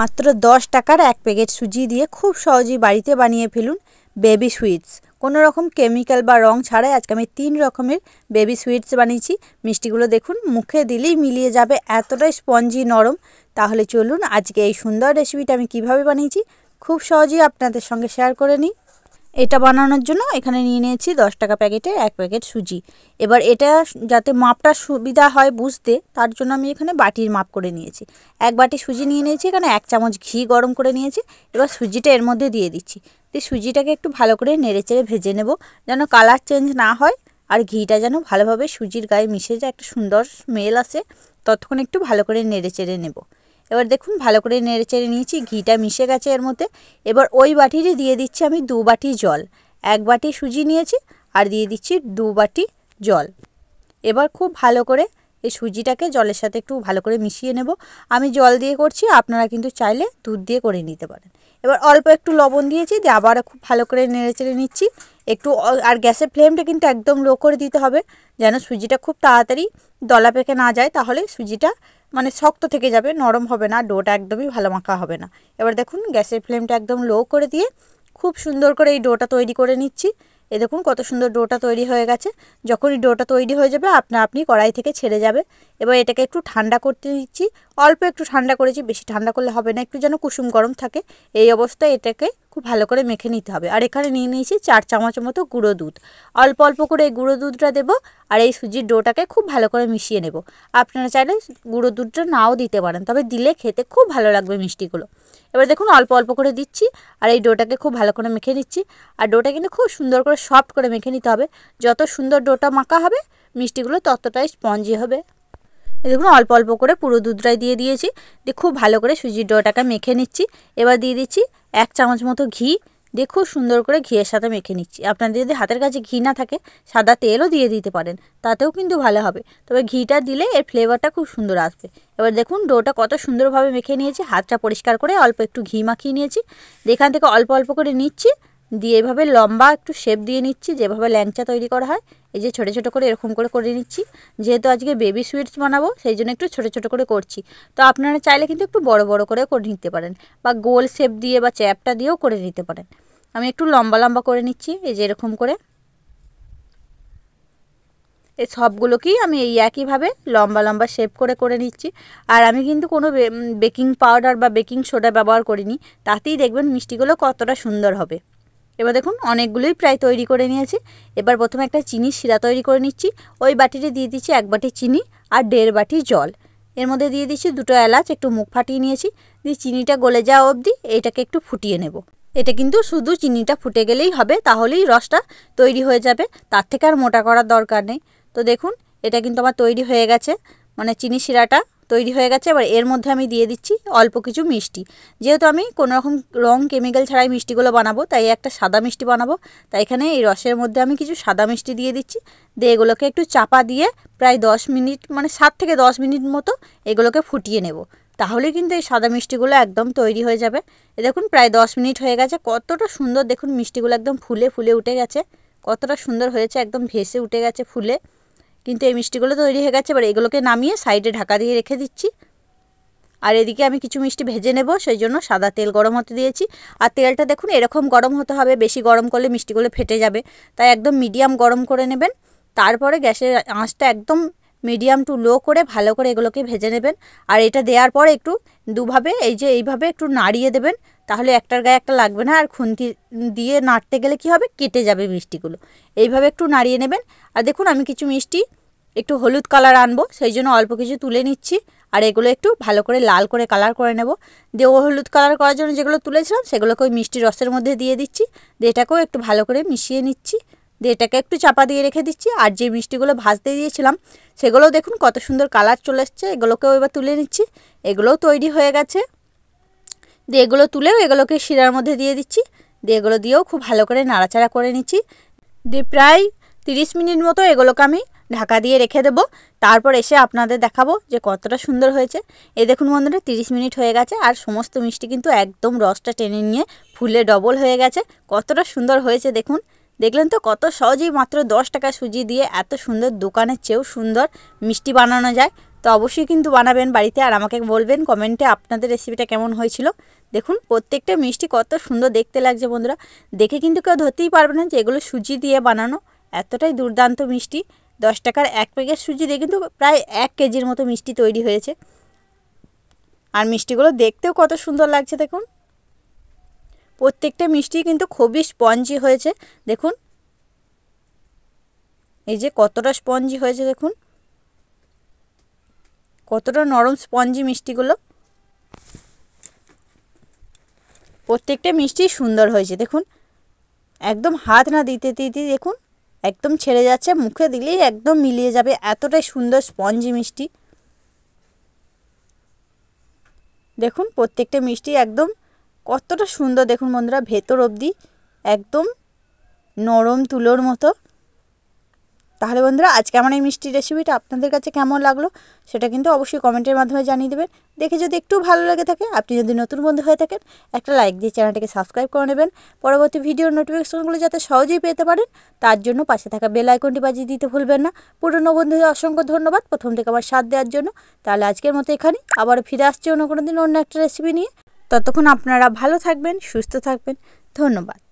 মাত্র দশ টাকার এক প্যাকেট সুজি দিয়ে খুব সহজেই বাড়িতে বানিয়ে ফেলুন বেবি সুইটস কোনো রকম কেমিক্যাল বা রং ছাড়াই আজকে আমি তিন রকমের বেবি সুইটস বানিয়েছি মিষ্টিগুলো দেখুন মুখে দিলেই মিলিয়ে যাবে এতটাই স্পঞ্জি নরম তাহলে চলুন আজকে এই সুন্দর রেসিপিটা আমি কিভাবে বানিয়েছি খুব সহজেই আপনাদের সঙ্গে শেয়ার করে নিই এটা বানানোর জন্য এখানে নিয়ে নিয়েছি দশ টাকা প্যাকেটে এক প্যাকেট সুজি এবার এটা যাতে মাপটা সুবিধা হয় বুঝতে তার জন্য আমি এখানে বাটির মাপ করে নিয়েছি এক বাটি সুজি নিয়ে নিয়েছি এখানে এক চামচ ঘি গরম করে নিয়েছি এবার সুজিটা এর মধ্যে দিয়ে দিচ্ছি তো সুজিটাকে একটু ভালো করে নেড়েচেড়ে ভেজে নেব যেন কালার চেঞ্জ না হয় আর ঘিটা যেন ভালোভাবে সুজির গায়ে মিশে যায় একটা সুন্দর স্মেল আসে ততক্ষণ একটু ভালো করে নেড়েচেড়ে নেব এবার দেখুন ভালো করে নেড়েচেড়ে নিয়েছি ঘিটা মিশে গেছে এর মধ্যে এবার ওই বাটিরই দিয়ে দিচ্ছি আমি দু বাটি জল এক বাটি সুজি নিয়েছি আর দিয়ে দিচ্ছি দু বাটি জল এবার খুব ভালো করে এই সুজিটাকে জলের সাথে একটু ভালো করে মিশিয়ে নেব আমি জল দিয়ে করছি আপনারা কিন্তু চাইলে দুধ দিয়ে করে নিতে পারেন এবার অল্প একটু লবণ দিয়েছি দিয়ে আবার খুব ভালো করে নেড়েচেড়ে নিচ্ছি একটু আর গ্যাসের ফ্লেমটা কিন্তু একদম লো করে দিতে হবে যেন সুজিটা খুব তাড়াতাড়ি দলা পেকে না যায় তাহলে সুজিটা মানে শক্ত থেকে যাবে নরম হবে না ডোটা একদমই ভালো মাখা হবে না এবার দেখুন গ্যাসের ফ্লেমটা একদম লো করে দিয়ে খুব সুন্দর করে এই ডোটা তৈরি করে নিচ্ছি এ দেখুন কত সুন্দর ডোটা তৈরি হয়ে গেছে যখনই ডোটা তৈরি হয়ে যাবে আপনা আপনি কড়াই থেকে ছেড়ে যাবে এবার এটাকে একটু ঠান্ডা করতে দিচ্ছি অল্প একটু ঠান্ডা করেছি বেশি ঠান্ডা করলে হবে না একটু যেন কুসুম গরম থাকে এই অবস্থায় এটাকে খুব ভালো করে মেখে নিতে হবে আর এখানে নিয়ে নিয়েছি চার চামচ মতো গুঁড়ো দুধ অল্প অল্প করে এই গুঁড়ো দুধটা দেবো আর এই সুজির ডোটাকে খুব ভালো করে মিশিয়ে নেব আপনারা চাইলে গুঁড়ো দুধটা নাও দিতে পারেন তবে দিলে খেতে খুব ভালো লাগবে মিষ্টিগুলো এবার দেখুন অল্প অল্প করে দিচ্ছি আর এই ডোটাকে খুব ভালো করে মেখে নিচ্ছি আর ডোটা কিন্তু খুব সুন্দর করে সফট করে মেখে নিতে হবে যত সুন্দর ডোটা মাখা হবে মিষ্টিগুলো ততটাই স্পঞ্জি হবে দেখুন অল্প অল্প করে পুরো দুধটাই দিয়ে দিয়েছি দিয়ে খুব ভালো করে সুজির ডোটাকে মেখে নিচ্ছি এবার দিয়ে দিচ্ছি এক চামচ মতো ঘি দিয়ে খুব সুন্দর করে ঘিয়ের সাথে মেখে নিচ্ছি আপনাদের যদি হাতের কাছে ঘি না থাকে সাদা তেলও দিয়ে দিতে পারেন তাতেও কিন্তু ভালো হবে তবে ঘিটা দিলে এর ফ্লেভারটা খুব সুন্দর আসবে এবার দেখুন ডোটা কত সুন্দরভাবে মেখে নিয়েছি হাতটা পরিষ্কার করে অল্প একটু ঘি মাখিয়ে নিয়েছি যেখান থেকে অল্প অল্প করে নিচ্ছি দিয়ে এভাবে লম্বা একটু শেপ দিয়ে নিচ্ছি যেভাবে ল্যাংচা তৈরি করা হয় এই যে ছোটো ছোটো করে এরকম করে করে নিচ্ছি যেহেতু আজকে বেবি সুইটস বানাবো সেই জন্য একটু ছোটো ছোটো করে করছি তো আপনারা চাইলে কিন্তু একটু বড় বড় করে করে নিতে পারেন বা গোল শেপ দিয়ে বা চ্যাপটা দিয়েও করে নিতে পারেন আমি একটু লম্বা লম্বা করে নিচ্ছি এই যে এরকম করে এই সবগুলোকেই আমি এই একইভাবে লম্বা লম্বা শেপ করে করে নিচ্ছি আর আমি কিন্তু কোনো বেকিং পাউডার বা বেকিং সোডা ব্যবহার করিনি তাতেই দেখবেন মিষ্টিগুলো কতটা সুন্দর হবে এবার দেখুন অনেকগুলোই প্রায় তৈরি করে নিয়েছি এবার প্রথমে একটা চিনি শিরা তৈরি করে নিচ্ছি ওই বাটিতে দিয়ে দিচ্ছি এক বাটি চিনি আর দেড় বাটি জল এর মধ্যে দিয়ে দিচ্ছি দুটো এলাচ একটু মুখ ফাটিয়ে নিয়েছি দিয়ে চিনিটা গলে যাওয়া অবধি এটাকে একটু ফুটিয়ে নেব এটা কিন্তু শুধু চিনিটা ফুটে গেলেই হবে তাহলেই রসটা তৈরি হয়ে যাবে তার থেকে আর মোটা করার দরকার নেই তো দেখুন এটা কিন্তু আমার তৈরি হয়ে গেছে মানে চিনি শিরাটা তৈরি হয়ে গেছে এবার এর মধ্যে আমি দিয়ে দিচ্ছি অল্প কিছু মিষ্টি যেহেতু আমি কোনো রকম রং কেমিক্যাল ছাড়াই মিষ্টিগুলো বানাবো তাই একটা সাদা মিষ্টি বানাবো তাই এখানে এই রসের মধ্যে আমি কিছু সাদা মিষ্টি দিয়ে দিচ্ছি দিয়ে এগুলোকে একটু চাপা দিয়ে প্রায় দশ মিনিট মানে সাত থেকে দশ মিনিট মতো এগুলোকে ফুটিয়ে নেব তাহলে কিন্তু এই সাদা মিষ্টিগুলো একদম তৈরি হয়ে যাবে এ দেখুন প্রায় দশ মিনিট হয়ে গেছে কতটা সুন্দর দেখুন মিষ্টিগুলো একদম ফুলে ফুলে উঠে গেছে কতটা সুন্দর হয়েছে একদম ভেসে উঠে গেছে ফুলে কিন্তু এই মিষ্টিগুলো তৈরি হয়ে গেছে এবার এগুলোকে নামিয়ে সাইডে ঢাকা দিয়ে রেখে দিচ্ছি আর এদিকে আমি কিছু মিষ্টি ভেজে নেব সেই জন্য সাদা তেল গরম হতে দিয়েছি আর তেলটা দেখুন এরকম গরম হতে হবে বেশি গরম করলে মিষ্টিগুলো ফেটে যাবে তাই একদম মিডিয়াম গরম করে নেবেন তারপরে গ্যাসের আঁচটা একদম মিডিয়াম টু লো করে ভালো করে এগুলোকে ভেজে নেবেন আর এটা দেওয়ার পর একটু দুভাবে এই যে এইভাবে একটু নাড়িয়ে দেবেন তাহলে একটার গায়ে একটা লাগবে না আর খুন্তি দিয়ে নাড়তে গেলে কি হবে কেটে যাবে মিষ্টিগুলো এইভাবে একটু নাড়িয়ে নেবেন আর দেখুন আমি কিছু মিষ্টি একটু হলুদ কালার আনবো সেই জন্য অল্প কিছু তুলে নিচ্ছি আর এগুলো একটু ভালো করে লাল করে কালার করে নেব দিয়ে ও হলুদ কালার করার জন্য যেগুলো তুলেছিলাম সেগুলোকে ওই মিষ্টি রসের মধ্যে দিয়ে দিচ্ছি দিয়ে এটাকেও একটু ভালো করে মিশিয়ে নিচ্ছি দিয়ে এটাকে একটু চাপা দিয়ে রেখে দিচ্ছি আর যে মিষ্টিগুলো ভাজতে দিয়েছিলাম সেগুলো দেখুন কত সুন্দর কালার চলে এসছে এগুলোকেও এবার তুলে নিচ্ছি এগুলোও তৈরি হয়ে গেছে দিয়ে এগুলো তুলেও এগুলোকে শিরার মধ্যে দিয়ে দিচ্ছি দিয়ে এগুলো দিয়েও খুব ভালো করে নাড়াচাড়া করে নিচ্ছি দিয়ে প্রায় তিরিশ মিনিট মতো এগুলোকে আমি ঢাকা দিয়ে রেখে দেব তারপর এসে আপনাদের দেখাবো যে কতটা সুন্দর হয়েছে এ দেখুন বন্ধুরা তিরিশ মিনিট হয়ে গেছে আর সমস্ত মিষ্টি কিন্তু একদম রসটা টেনে নিয়ে ফুলে ডবল হয়ে গেছে কতটা সুন্দর হয়েছে দেখুন দেখলেন তো কত সহজেই মাত্র দশ টাকা সুজি দিয়ে এত সুন্দর দোকানের চেয়েও সুন্দর মিষ্টি বানানো যায় তো অবশ্যই কিন্তু বানাবেন বাড়িতে আর আমাকে বলবেন কমেন্টে আপনাদের রেসিপিটা কেমন হয়েছিল দেখুন প্রত্যেকটা মিষ্টি কত সুন্দর দেখতে লাগছে বন্ধুরা দেখে কিন্তু কেউ ধরতেই পারবে না যে এগুলো সুজি দিয়ে বানানো এতটাই দুর্দান্ত মিষ্টি দশ টাকার এক প্যাকেট সুজি দিয়ে কিন্তু প্রায় এক কেজির মতো মিষ্টি তৈরি হয়েছে আর মিষ্টিগুলো দেখতেও কত সুন্দর লাগছে দেখুন প্রত্যেকটা মিষ্টি কিন্তু খুবই স্পঞ্জি হয়েছে দেখুন এই যে কতটা স্পঞ্জি হয়েছে দেখুন কতটা নরম স্পঞ্জি মিষ্টিগুলো প্রত্যেকটা মিষ্টি সুন্দর হয়েছে দেখুন একদম হাত না দিতে দিতে দেখুন একদম ছেড়ে যাচ্ছে মুখে দিলেই একদম মিলিয়ে যাবে এতটাই সুন্দর স্পঞ্জি মিষ্টি দেখুন প্রত্যেকটা মিষ্টি একদম কতটা সুন্দর দেখুন বন্ধুরা ভেতর অবধি একদম নরম তুলোর মতো তাহলে বন্ধুরা আজকে আমার এই মিষ্টি রেসিপিটা আপনাদের কাছে কেমন লাগলো সেটা কিন্তু অবশ্যই কমেন্টের মাধ্যমে জানিয়ে দেবেন দেখে যদি একটু ভালো লাগে থাকে আপনি যদি নতুন বন্ধু হয়ে থাকেন একটা লাইক দিয়ে চ্যানেলটিকে সাবস্ক্রাইব করে নেবেন পরবর্তী ভিডিওর নোটিফিকেশনগুলো যাতে সহজেই পেতে পারেন তার জন্য পাশে থাকা বেল আইকনটি বাজিয়ে দিতে ভুলবেন না পুরনো বন্ধুদের অসংখ্য ধন্যবাদ প্রথম থেকে আমার সাথ দেওয়ার জন্য তাহলে আজকের মতো এখানে আবার ফিরে আসছে অন্য কোনো দিন অন্য একটা রেসিপি নিয়ে ততক্ষণ আপনারা ভালো থাকবেন সুস্থ থাকবেন ধন্যবাদ